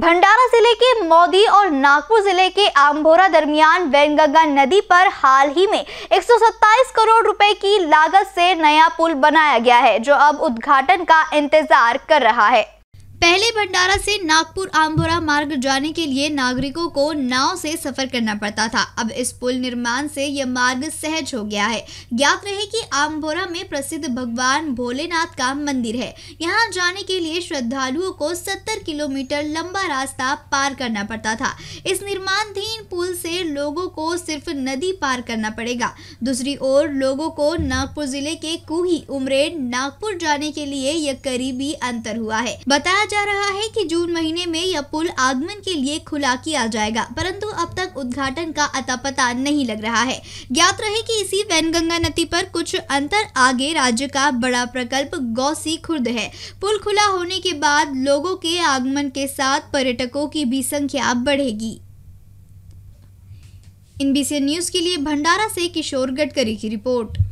भंडारा जिले के मोदी और नागपुर जिले के आमभोरा दरमियान वैनगंगा नदी पर हाल ही में 127 करोड़ रुपए की लागत से नया पुल बनाया गया है जो अब उद्घाटन का इंतजार कर रहा है पहले भंडारा से नागपुर आम्बोरा मार्ग जाने के लिए नागरिकों को नाव से सफर करना पड़ता था अब इस पुल निर्माण से यह मार्ग सहज हो गया है ज्ञात रहे कि आम्बोरा में प्रसिद्ध भगवान भोलेनाथ का मंदिर है यहाँ जाने के लिए श्रद्धालुओं को 70 किलोमीटर लंबा रास्ता पार करना पड़ता था इस निर्माणधीन लोगों को सिर्फ नदी पार करना पड़ेगा दूसरी ओर लोगों को नागपुर जिले के कुही उमरेड नागपुर जाने के लिए यह करीबी अंतर हुआ है बताया जा रहा है कि जून महीने में यह पुल आगमन के लिए खुला किया जाएगा परंतु अब तक उद्घाटन का अता पता नहीं लग रहा है ज्ञात रहे की इसी वैनगंगा नदी पर कुछ अंतर आगे राज्य का बड़ा प्रकल्प गौसी खुर्द है पुल खुला होने के बाद लोगों के आगमन के साथ पर्यटकों की भी संख्या बढ़ेगी इन बीसी न्यूज के लिए भंडारा से किशोर गडकरी की रिपोर्ट